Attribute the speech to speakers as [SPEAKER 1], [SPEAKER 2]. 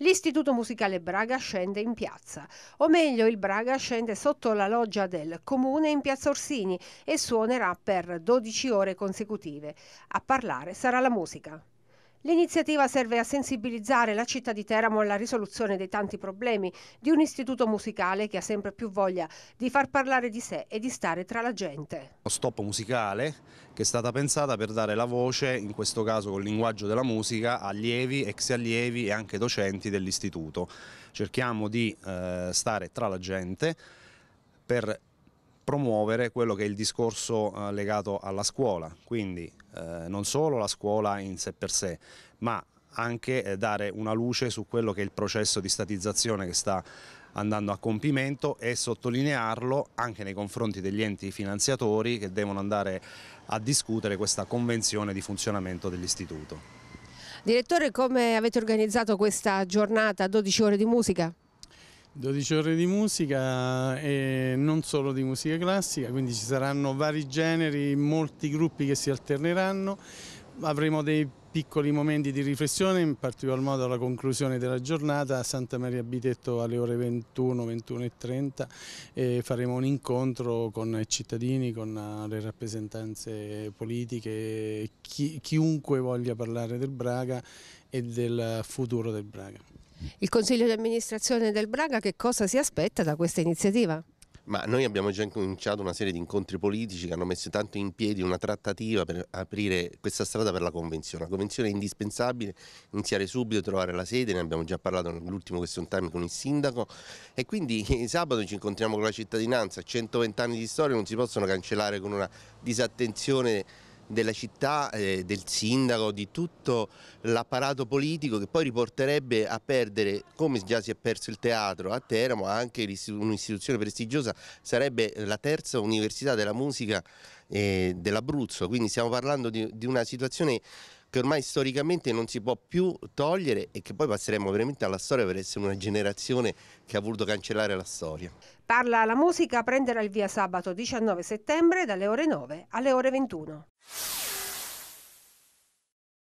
[SPEAKER 1] L'Istituto Musicale Braga scende in piazza, o meglio il Braga scende sotto la loggia del comune in piazza Orsini e suonerà per 12 ore consecutive. A parlare sarà la musica. L'iniziativa serve a sensibilizzare la città di Teramo alla risoluzione dei tanti problemi di un istituto musicale che ha sempre più voglia di far parlare di sé e di stare tra la gente.
[SPEAKER 2] Lo stop musicale che è stata pensata per dare la voce, in questo caso col linguaggio della musica, allievi, ex allievi e anche docenti dell'istituto. Cerchiamo di eh, stare tra la gente per promuovere quello che è il discorso eh, legato alla scuola, quindi eh, non solo la scuola in sé per sé, ma anche eh, dare una luce su quello che è il processo di statizzazione che sta andando a compimento e sottolinearlo anche nei confronti degli enti finanziatori che devono andare a discutere questa convenzione
[SPEAKER 3] di funzionamento dell'istituto.
[SPEAKER 1] Direttore, come avete organizzato questa giornata, 12 ore di musica?
[SPEAKER 3] 12 ore di musica e non solo di musica classica, quindi ci saranno vari generi, molti gruppi che si alterneranno, avremo dei piccoli momenti di riflessione, in particolar modo alla conclusione della giornata a Santa Maria Bitetto alle ore 21, 21 e 30 e faremo un incontro con i cittadini, con eh, le rappresentanze politiche, chi, chiunque voglia parlare del Braga e del futuro del Braga.
[SPEAKER 1] Il Consiglio di amministrazione del Braga che cosa si aspetta da questa iniziativa?
[SPEAKER 3] Ma noi
[SPEAKER 4] abbiamo già incominciato una serie di incontri politici che hanno messo tanto in piedi una trattativa per aprire questa strada per la convenzione. La convenzione è indispensabile, iniziare subito, trovare la sede, ne abbiamo già parlato nell'ultimo question time con il sindaco e quindi sabato ci incontriamo con la cittadinanza, 120 anni di storia non si possono cancellare con una disattenzione della città, eh, del sindaco, di tutto l'apparato politico che poi riporterebbe a perdere, come già si è perso il teatro a Teramo, anche un'istituzione prestigiosa, sarebbe la terza università della musica eh, dell'Abruzzo, quindi stiamo parlando di, di una situazione che ormai storicamente non si può più togliere e che poi passeremo veramente alla storia per essere una generazione che ha voluto cancellare la storia.
[SPEAKER 1] Parla la musica prenderà il via sabato 19 settembre dalle ore 9 alle ore 21.